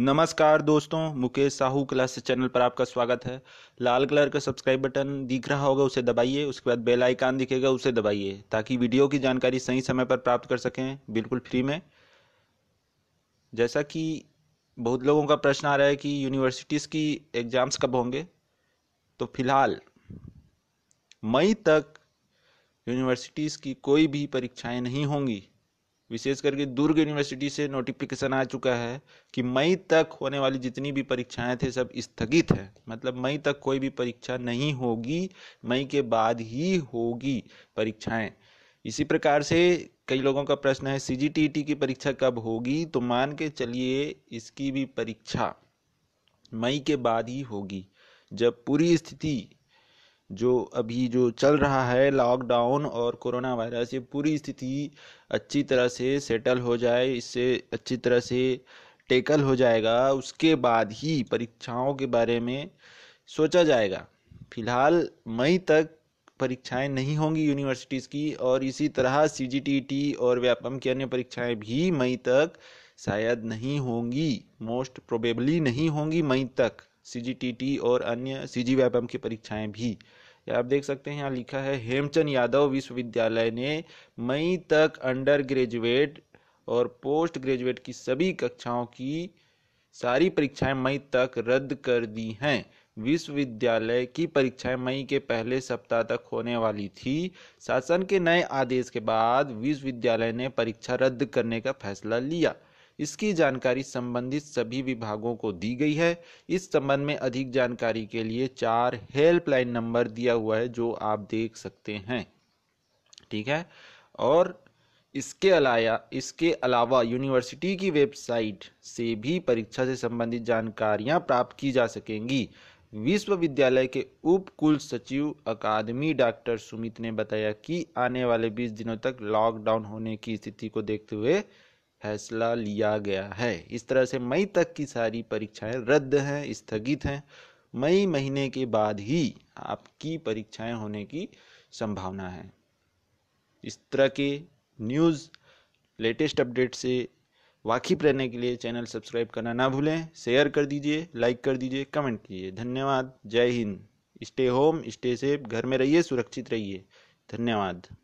नमस्कार दोस्तों Mukesh Sahu class channel पर आपका स्वागत है लाल कलर का सब्सक्राइब बटन दिख रहा होगा उसे दबाइए उसके बाद बेल आइकान दिखेगा उसे दबाइए ताकि वीडियो की जानकारी सही समय पर प्राप्त कर सकें बिल्कुल फ्री में जैसा कि बहुत लोगों का प्रश्न आ रहा है कि यूनिवर्सिटीज़ की एग्ज़ाम्स कब होंगे तो फिलहाल मई तक यूनिवर्सिटीज़ की कोई भी परीक्षाएँ नहीं होंगी विशेष करके दुर्ग यूनिवर्सिटी से नोटिफिकेशन आ चुका है कि मई तक होने वाली जितनी भी परीक्षाएं थे सब स्थगित है मतलब मई तक कोई भी परीक्षा नहीं होगी मई के बाद ही होगी परीक्षाएं इसी प्रकार से कई लोगों का प्रश्न है सी e की परीक्षा कब होगी तो मान के चलिए इसकी भी परीक्षा मई के बाद ही होगी जब पूरी स्थिति जो अभी जो चल रहा है लॉकडाउन और कोरोना वायरस ये पूरी स्थिति अच्छी तरह से सेटल हो जाए इससे अच्छी तरह से टेकल हो जाएगा उसके बाद ही परीक्षाओं के बारे में सोचा जाएगा फिलहाल मई तक परीक्षाएं नहीं होंगी यूनिवर्सिटीज़ की और इसी तरह सी e और व्यापम की अन्य परीक्षाएं भी मई तक शायद नहीं होंगी मोस्ट प्रोबेबली नहीं होंगी मई तक सी और अन्य सी जी की परीक्षाएं भी आप देख सकते हैं यहाँ लिखा है हेमचंद यादव विश्वविद्यालय ने मई तक अंडर ग्रेजुएट और पोस्ट ग्रेजुएट की सभी कक्षाओं की सारी परीक्षाएं मई तक रद्द कर दी हैं विश्वविद्यालय की परीक्षाएं मई के पहले सप्ताह तक होने वाली थी शासन के नए आदेश के बाद विश्वविद्यालय ने परीक्षा रद्द करने का फैसला लिया इसकी जानकारी संबंधित सभी विभागों को दी गई है इस संबंध में अधिक जानकारी के लिए चार हेल्पलाइन नंबर दिया हुआ है जो आप देख सकते हैं ठीक है और इसके अलावा इसके अलावा यूनिवर्सिटी की वेबसाइट से भी परीक्षा से संबंधित जानकारियां प्राप्त की जा सकेंगी विश्वविद्यालय के उप कुल सचिव अकादमी डॉक्टर सुमित ने बताया कि आने वाले 20 दिनों तक लॉकडाउन होने की स्थिति को देखते हुए फैसला लिया गया है इस तरह से मई तक की सारी परीक्षाएं रद्द हैं स्थगित हैं मई महीने के बाद ही आपकी परीक्षाएं होने की संभावना है इस तरह के न्यूज़ लेटेस्ट अपडेट से वाकिफ रहने के लिए चैनल सब्सक्राइब करना ना भूलें शेयर कर दीजिए लाइक कर दीजिए कमेंट कीजिए धन्यवाद जय Hind stay home stay safe घर में रहिए सुरक्षित रहिए धन्यवाद